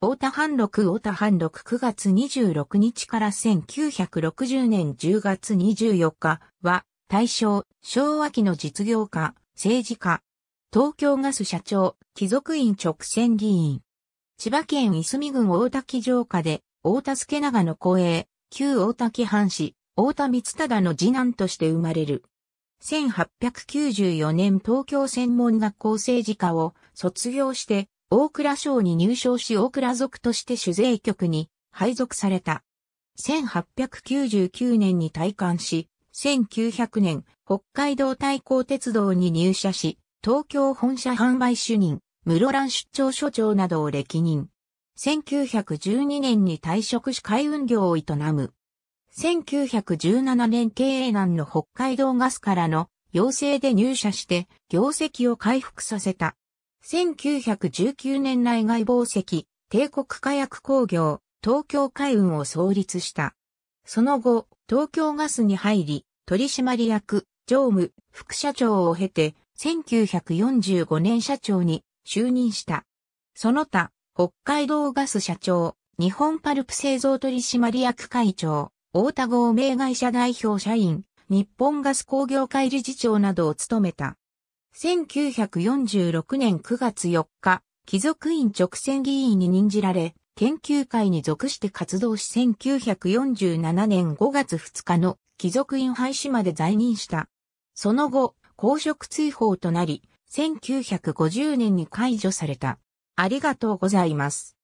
太田半六太田半六9月26日から1960年10月24日は、大正、昭和期の実業家、政治家、東京ガス社長、貴族院直線議員。千葉県いすみ郡大滝城下で、大田助長の公営、旧大滝藩士、大田光忠の次男として生まれる。1894年東京専門学校政治家を卒業して大倉省に入省し大倉族として主税局に配属された。1899年に退官し、1900年、北海道対抗鉄道に入社し、東京本社販売主任、室蘭出張所長などを歴任。1912年に退職し海運業を営む。1917年経営難の北海道ガスからの要請で入社して業績を回復させた。1919年内外貿石、帝国火薬工業、東京海運を創立した。その後、東京ガスに入り、取締役、常務、副社長を経て、1945年社長に就任した。その他、北海道ガス社長、日本パルプ製造取締役会長、大田合名会社代表社員、日本ガス工業会理事長などを務めた。1946年9月4日、貴族院直選議員に任じられ、研究会に属して活動し1947年5月2日の貴族院廃止まで在任した。その後、公職追放となり、1950年に解除された。ありがとうございます。